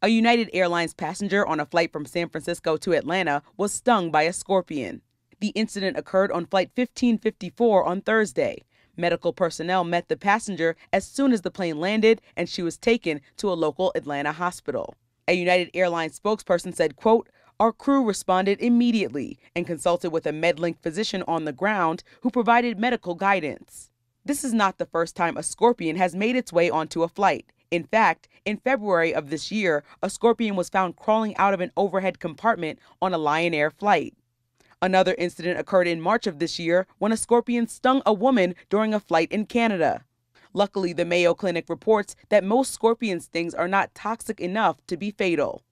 A United Airlines passenger on a flight from San Francisco to Atlanta was stung by a scorpion. The incident occurred on Flight 1554 on Thursday. Medical personnel met the passenger as soon as the plane landed and she was taken to a local Atlanta hospital. A United Airlines spokesperson said, quote, our crew responded immediately and consulted with a MedLink physician on the ground who provided medical guidance. This is not the first time a scorpion has made its way onto a flight. In fact, in February of this year, a scorpion was found crawling out of an overhead compartment on a Lion Air flight. Another incident occurred in March of this year when a scorpion stung a woman during a flight in Canada. Luckily, the Mayo Clinic reports that most scorpion stings are not toxic enough to be fatal.